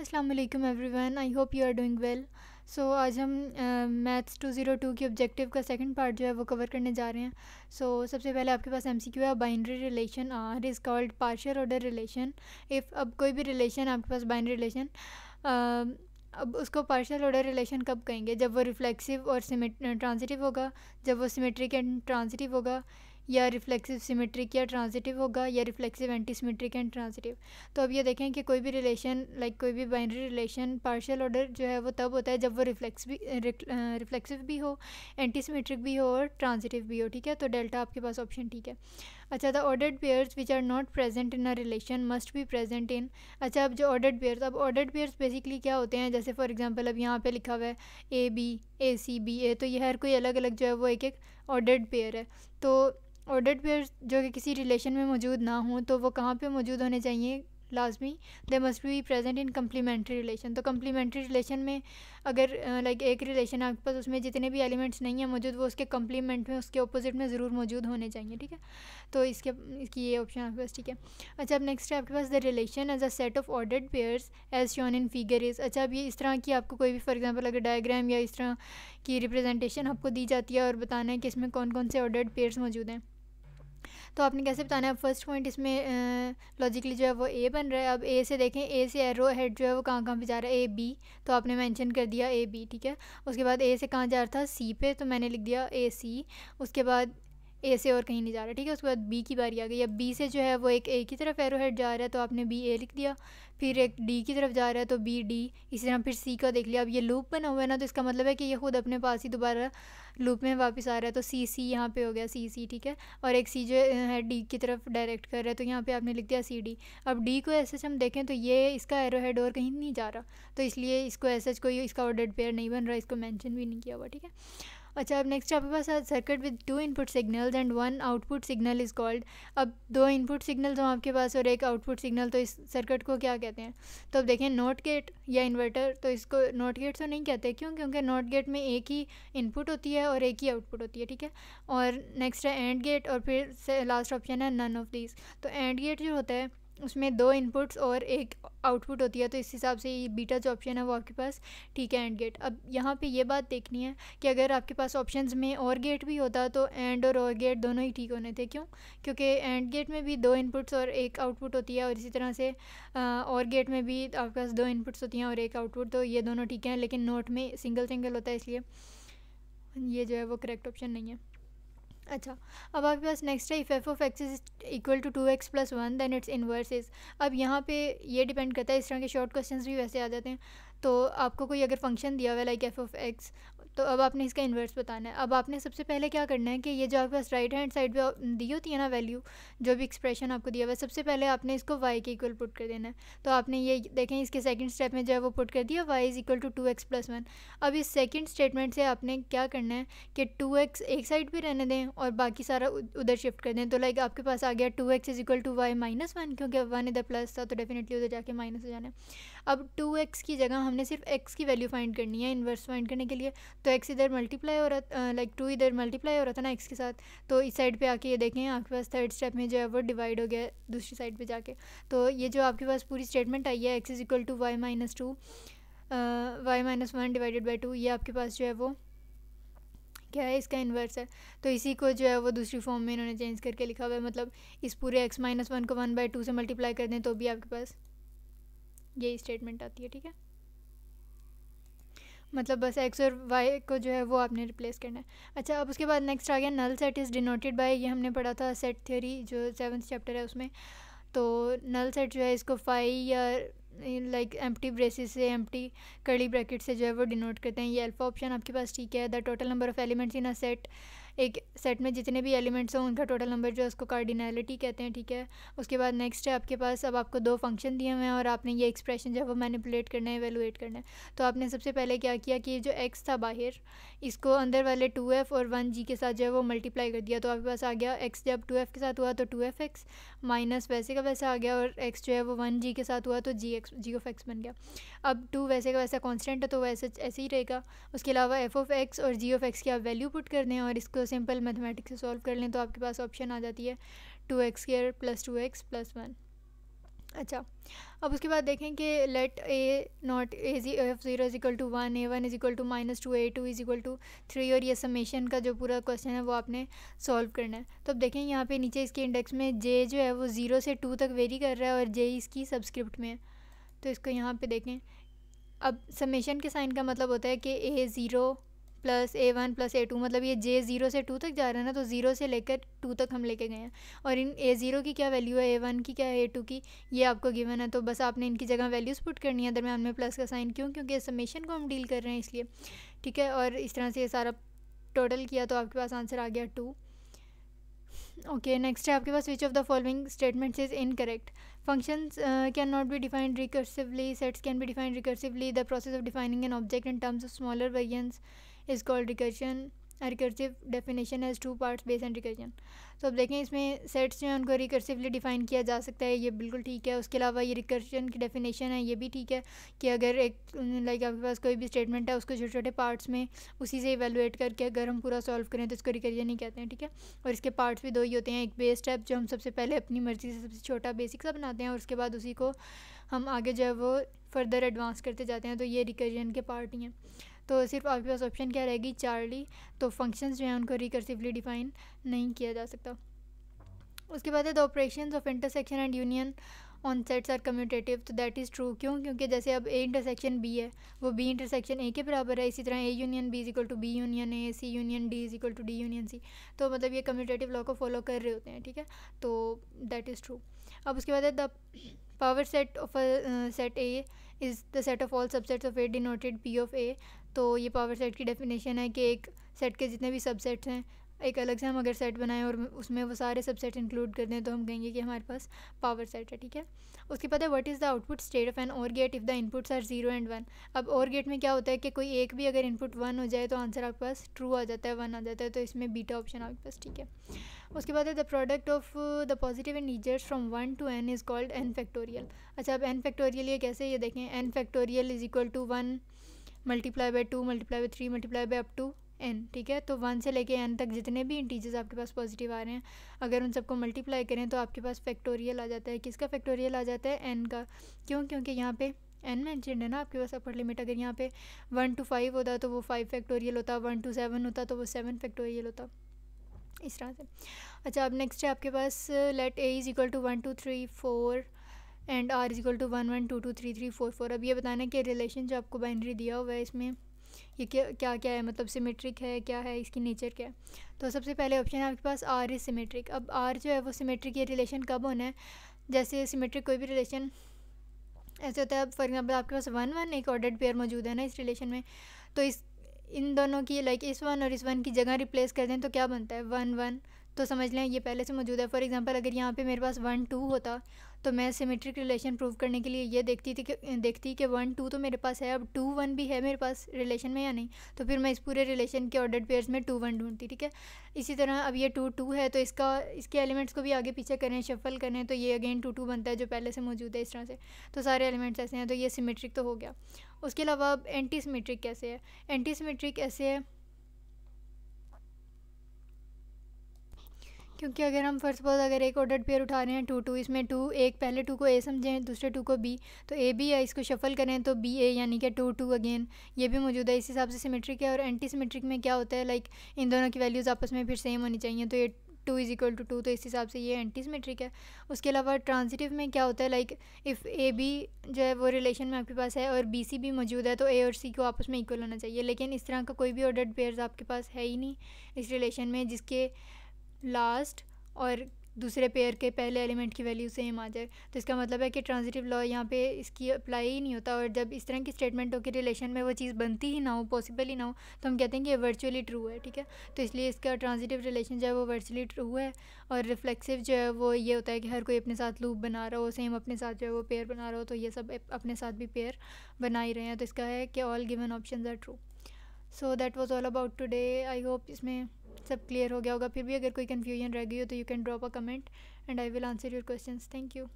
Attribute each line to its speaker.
Speaker 1: अस्सलाम वालेकुम everyone I hope you are doing well so आज हम मैथ्स टू ज़ीरो टू की ऑब्जेक्टिव का सेकंड पार्ट जो है वो कवर करने जा रहे हैं सो so, सबसे पहले आपके पास एमसीक्यू है binary relation R is called partial order relation if अब कोई भी रिलेशन आपके पास बाइनरी रिलेशन अब उसको पार्शियल ऑर्डर रिलेशन कब कहेंगे जब वो रिफ्लेक्सिव और ट्रांजिटिव होगा जब वो सिमेट्रिक एंड ट्रांजिटिव होगा या रिफ्लेक्सिव सिमेट्रिक या ट्रांजिटिव होगा या reflexive anti symmetric and transitive तो अब ये देखें कि कोई भी रिलेशन लाइक like कोई भी बाइनरी रिलेशन पार्शियल ऑर्डर जो है वो तब होता है जब वो रिफ्लेक्स भी रिफ्लेक्सिव भी हो एंटी सिमेट्रिक भी हो और ट्रांजिटिव भी हो ठीक है तो डेल्टा आपके पास ऑप्शन ठीक है अच्छा the ordered pairs which are not present in a relation must be present in अच्छा अब जो ऑर्डर्ड पेयर्स अब ऑर्डर्ड पेयर्स बेसिकली क्या होते हैं जैसे फॉर एग्जांपल अब यहाँ पे लिखा हुआ है A B A C B ए तो ये हर कोई अलग अलग जो है वो एक एक ऑर्डर्ड पेयर है तो ऑर्डर्ड पेयर्स जो कि किसी रिलेशन में मौजूद ना हों तो वो कहाँ पे मौजूद होने चाहिए लाजमी they must be present in complementary relation तो कम्प्लीमेंट्री रिलेशन में अगर लाइक एक रिलेशन आपके पास उसमें जितने भी एलिमेंट्स नहीं हैं मौजूद वो उसके कम्प्लीमेंट में उसके अपोजिट में ज़रूर मौजूद होने चाहिए ठीक है तो इसके इसकी ये ऑप्शन आपके पास ठीक है अच्छा अब नेक्स्ट है आपके पास the relation as a set of ordered pairs as shown in figure is अच्छा अब ये इस तरह की आपको कोई भी फॉर एग्जाम्पल अगर डायग्राम या इस तरह की रिप्रेजेंटेशन आपको दी जाती है और बताना है कि इसमें कौन कौन से ऑर्डर्ड पेयर्स मौजूद हैं तो आपने कैसे बताना है फर्स्ट पॉइंट इसमें लॉजिकली जो है वो ए बन रहा है अब ए से देखें ए से एरो हेड जो है वो कहाँ कहाँ पे जा रहा है ए बी तो आपने मेंशन कर दिया ए बी ठीक है उसके बाद ए से कहाँ जा रहा था सी पे तो मैंने लिख दिया ए सी उसके बाद ए से और कहीं नहीं जा रहा ठीक है उसके बाद बी की बारी आ गई अब बी से जो है वो एक ए की तरफ एरो हेड जा रहा है तो आपने बी ए लिख दिया फिर एक डी की तरफ जा रहा है तो बी डी इसी तरह फिर सी का देख लिया अब ये लूप बना हुआ है ना तो इसका मतलब है कि ये खुद अपने पास ही दोबारा लूप में वापस आ रहा है तो सी सी यहाँ पे हो गया सी सी ठीक है और एक सी जो है डी की तरफ डायरेक्ट कर रहा है तो यहाँ पे आपने लिख दिया सी डी अब डी को एस एच हम देखें तो ये इसका एरो हेड और कहीं नहीं जा रहा तो इसलिए इसको एस एच कोई इसका ऑर्डर पेयर नहीं बन रहा इसको मैंशन भी नहीं किया हुआ ठीक है अच्छा अब नेक्स्ट आपके पास circuit with two input signals and one output signal is called अब दो इनपुट सिग्नल हों आपके पास और एक आउटपुट सिग्नल तो इस सर्किट को क्या कहते हैं तो अब देखें नॉट गेट या इन्वर्टर तो इसको नॉट गेट तो नहीं कहते क्यों क्योंकि नॉट गेट में एक ही इनपुट होती है और एक ही आउटपुट होती है ठीक है और नेक्स्ट है एंड गेट और फिर लास्ट ऑप्शन है नन ऑफ दीज तो एंड गेट जो होता है उसमें दो इनपुट्स और एक आउटपुट होती है तो इस हिसाब से ये बीटा जो ऑप्शन है वो आपके पास ठीक है एंड गेट अब यहाँ पे ये बात देखनी है कि अगर आपके पास ऑप्शंस में और गेट भी होता तो एंड और और गेट दोनों ही ठीक होने थे क्यों क्योंकि एंड गेट में भी दो इनपुट्स और एक आउटपुट होती है और इसी तरह से और गेट में भी आपके पास दो इनपुट्स होती हैं और एक आउटपुट तो ये दोनों ठीक हैं लेकिन नोट में सिंगल सिंगल होता है इसलिए ये जो है वो करेक्ट ऑप्शन नहीं है अच्छा अब आपके पास नेक्स्ट है if f of x is equal to two x plus one then its inverse is अब यहाँ पे ये डिपेंड करता है इस तरह के शॉर्ट क्वेश्चंस भी वैसे आ जाते हैं तो आपको कोई अगर फंक्शन दिया हुआ है लाइक एफ ऑफ एक्स तो अब आपने इसका इन्वर्स बताना है अब आपने सबसे पहले क्या करना है कि ये जो आपके पास राइट हैंड साइड पे दी होती है ना वैल्यू जो भी एक्सप्रेशन आपको दिया हुआ है सबसे पहले आपने इसको वाई के इक्वल पुट कर देना है तो आपने ये देखें इसके सेकंड स्टेप में जो है वो पुट कर दिया y is equal to two x plus one अब इस सेकेंड स्टेटमेंट से आपने क्या करना है कि टू एक्स एक साइड पर रहने दें और बाकी सारा उधर शिफ्ट कर दें तो लाइक आपके पास आ गया two x is equal to y minus one क्योंकि वन इधर प्लस था तो डेफिनेटली उधर जाके माइनस हो जाना है अब टू एक्स की जगह हमने सिर्फ एक्स की वैल्यू फाइंड करनी है इन्वर्स फाइंड करने के लिए तो एक्स इधर मल्टीप्लाई हो रहा लाइक टू इधर मल्टीप्लाई हो रहा था ना एक्स के साथ तो इस साइड पे आके ये देखें आपके पास थर्ड स्टेप में जो है वो डिवाइड हो गया दूसरी साइड पर जाके तो ये जो आपके पास पूरी स्टेटमेंट आई है x is equal to y minus two y minus one divided by two ये आपके पास जो है वो क्या है इसका इन्वर्स है तो इसी को जो है वो दूसरी फॉर्म में इन्होंने चेंज करके लिखा हुआ है मतलब इस पूरे एक्स माइनस वन को वन बाई टू से मल्टीप्लाई कर दें तो भी आपके पास यही स्टेटमेंट आती है ठीक है मतलब बस एक्स और वाई को जो है वो आपने रिप्लेस करना है अच्छा अब उसके बाद नेक्स्ट आ गया null set is denoted by ये हमने पढ़ा था सेट थ्योरी जो सेवन्थ चैप्टर है उसमें तो नल सेट जो है इसको फाई या लाइक एम्प्टी ब्रेसिस से एम्प्टी कड़ी ब्रैकेट से जो है वो डिनोट करते हैं ये अल्फा ऑप्शन आपके पास ठीक है the total number of elements in a set एक सेट में जितने भी एलिमेंट्स हों उनका टोटल नंबर जो है उसको कार्डिनलिटी कहते हैं ठीक है उसके बाद नेक्स्ट है आपके पास अब आपको दो फंक्शन दिए हुए हैं और आपने ये एक्सप्रेशन जो है वो मैनिपुलेट करना है एवेलुएट करना है तो आपने सबसे पहले क्या किया कि जो एक्स था बाहर इसको अंदर वाले टू एफ़ और वन जी के साथ जो है वो मल्टीप्लाई कर दिया तो आपके पास आ गया एक्स जब टू एफ़ के साथ हुआ तो टू एफ़ एक्स माइनस वैसे का वैसा आ गया और एक्स जो है वो वन जी के साथ हुआ तो g x g of x बन गया अब टू वैसे का वैसा कॉन्स्टेंट है तो वैसे ऐसे ही रहेगा उसके अलावा एफ ऑफ एक्स और जी ऑफ एक्स की आप वैल्यू पुट कर दें और इसको सिंपल मैथमेटिक्स से सॉल्व कर लें तो आपके पास ऑप्शन आ जाती है two x square plus two x plus one अच्छा अब उसके बाद देखें कि let a naught a g f zero is equal to one a one is equal to minus two a two is equal to three और ये summation का जो पूरा क्वेश्चन है वो आपने सॉल्व करना है तो अब देखें यहाँ पे नीचे इसके इंडेक्स में जे जो है वो ज़ीरो से टू तक वेरी कर रहा है और जे इसकी सब्सक्रिप्ट में है तो इसको यहाँ पे देखें अब समेशन के साइन का मतलब होता है कि a zero plus a one plus a two मतलब ये जे ज़ीरो से टू तक जा रहा है ना तो ज़ीरो से लेकर टू तक हम लेके गए हैं और इन ए ज़ीरो की क्या वैल्यू है ए वन की क्या है ए टू की ये आपको गिवन है तो बस आपने इनकी जगह वैल्यूज़ पुट करनी है दरम्यान में प्लस का साइन क्यों क्योंकि समेशन को हम डील कर रहे हैं इसलिए ठीक है और इस तरह से ये सारा टोटल किया तो आपके पास आंसर आ गया टू ओके नेक्स्ट है आपके पास which of the following statements is incorrect Functions uh, cannot be defined recursively, sets can be defined recursively. The process of defining an object in terms of smaller variants is called recursion. Recursive definition has two parts base and recursion तो अब देखें इसमें sets जो है उनको recursively define किया जा सकता है ये बिल्कुल ठीक है उसके अलावा ये रिकर्जन की डेफिनेशन है ये भी ठीक है कि अगर एक लाइक आपके पास कोई भी स्टेटमेंट है उसको छोटे छोटे पार्ट्स में उसी से इवेलुएट करके अगर हम पूरा सॉल्व करें तो इसको रिकर्जन ही कहते हैं ठीक है और इसके पार्ट्स भी दो ही होते हैं एक बेस स्टेप जो हम सबसे पहले अपनी मर्ज़ी से सबसे छोटा बेसिक सा बनाते हैं और उसके बाद उसी को हम आगे जो है वो फर्दर एडवांस करते जाते हैं तो ये रिकर्जन के पार्ट ही हैं तो सिर्फ आपके पास ऑप्शन क्या रहेगी चार्ली तो फंक्शंस जो हैं उनको रिकर्सिवली डिफाइन नहीं किया जा सकता उसके बाद है the operation of intersection and union on sets are commutative तो दैट इज़ ट्रू क्यों क्योंकि जैसे अब ए इंटरसेक्शन बी है वो बी इंटरसेक्शन ए के बराबर है इसी तरह A union B is equal to B union A C union D is equal to D union C तो मतलब ये कम्यूटेटिव लॉ को फॉलो कर रहे होते हैं ठीक है तो दैट इज़ ट्रू अब उसके बाद है the power set of set A is the set of all subsets of A of A denoted P तो ये पावर सेट की डेफिनेशन है कि एक सेट के जितने भी सबसेट्स हैं एक अलग से हम अगर सेट बनाएं और उसमें वो सारे सबसेट इंक्लूड कर दें तो हम कहेंगे कि हमारे पास पावर सेट है ठीक है उसके बाद है what is the output state of an OR gate if the inputs are zero and one अब और गेट में क्या होता है कि कोई एक भी अगर इनपुट वन हो जाए तो आंसर आपके पास ट्रू आ जाता है वन आ जाता है तो इसमें बीटा ऑप्शन आपके पास ठीक है उसके बाद है the product of the positive integers from one to n is called n factorial अच्छा अब एन फैक्टोरियल ये कैसे ये देखें n factorial is equal to one multiply by two multiply by three multiply by up to n ठीक है तो one से लेके एन तक जितने भी इंटीजर्स आपके पास पॉजिटिव आ रहे हैं अगर उन सबको मल्टीप्लाई करें तो आपके पास फैक्टोरियल आ जाता है किसका फैक्टोरियल आ जाता है एन का क्यों क्योंकि यहाँ पे एन मैंशनड है ना आपके पास अपर लिमिट अगर यहाँ पे वन टू फाइव होता तो वो फाइव फैक्टोरियल होता वन टू सेवन होता तो वो सेवन फैक्टोरियल होता इस तरह से अच्छा अब नेक्स्ट है आपके पास let A is equal to one two three four and R is equal to one one two two three three four four अब ये बताना है कि रिलेशन जो आपको बाइनरी दिया हुआ है इसमें ये क्या क्या क्या है मतलब सिमेट्रिक है क्या है इसकी नेचर क्या है तो सबसे पहले ऑप्शन है आपके पास आर इज सिमेट्रिक अब आर जो है वो सिमेट्रिक ये रिलेशन कब होना है जैसे सिमेट्रिक कोई भी रिलेशन ऐसे होता है फॉर एग्जाम्पल आपके पास वन वन एक ऑर्डर पेयर मौजूद है ना इस रिलेशन में तो इस इन दोनों की लाइक इस वन और इस वन की जगह रिप्लेस कर दें तो क्या बनता है वन वन तो समझ लें ये पहले से मौजूद है फॉर एग्जांपल अगर यहाँ पे मेरे पास वन टू होता तो मैं सिमेट्रिक रिलेशन प्रूव करने के लिए ये देखती थी कि देखती कि वन टू तो मेरे पास है अब टू वन भी है मेरे पास रिलेशन में या नहीं तो फिर मैं इस पूरे रिलेशन के ऑर्डर पेयर्स में टू वन ढूंढती ठीक है इसी तरह अब ये टू टू है तो इसका इसके एलिमेंट्स को भी आगे पीछे करें शफल करें तो ये अगेन टू टू बनता है जो पहले से मौजूद है इस तरह से तो सारे एलिमेंट्स ऐसे हैं तो ये सिमेट्रिक तो हो गया उसके अलावा अब एंटी सिमेट्रिक कैसे है एंटी सिमेट्रिक ऐसे है क्योंकि अगर हम फर्स्ट सपोज अगर एक ऑर्डर पेयर उठा रहे हैं टू टू इसमें टू एक पहले टू को ए समझें दूसरे टू को बी तो ए बी या इसको शफल करें तो बी ए यानी कि टू टू अगेन ये भी मौजूद है इस हिसाब से सिमेट्रिक है और एंटी सिमेट्रिक में क्या होता है लाइक इन दोनों की वैल्यूज़ आपस में फिर सेम होनी चाहिए तो ये two is equal to two तो इस हिसाब से ये एंटी सिमेट्रिक है उसके अलावा ट्रांजिटिव में क्या होता है लाइक इफ़ ए बी जो है वो रिलेशन में आपके पास है और बी सी भी मौजूद है तो ए और सी को आपस में इक्वल होना चाहिए लेकिन इस तरह का कोई भी ऑर्डर पेयर्स आपके पास है ही नहीं इस रिलेशन में जिसके लास्ट और दूसरे पेयर के पहले एलिमेंट की वैल्यू सेम आ जाए तो इसका मतलब है कि ट्रांजिटिव लॉ यहाँ पे इसकी अप्लाई ही नहीं होता और जब इस तरह की स्टेटमेंटों के रिलेशन में वो चीज़ बनती ही ना हो पॉसिबल ही ना हो तो हम कहते हैं कि ये वर्चुअली ट्रू है ठीक है तो इसलिए इसका ट्रांजिटिव रिलेशन जो है वो वर्चुअली ट्रू है और रिफ्लेक्सिव जो है वो ये होता है कि हर कोई अपने साथ लूप बना रहा हो सेम अपने साथ जो है वो पेयर बना रहा हो तो ये सब अपने साथ भी पेयर बना ही रहे हैं तो इसका है कि all given option are true so that was all about today I hope इसमें सब क्लियर हो गया होगा फिर भी अगर कोई कन्फ्यूजन रह गई हो तो you can drop a comment and I will answer your question thank you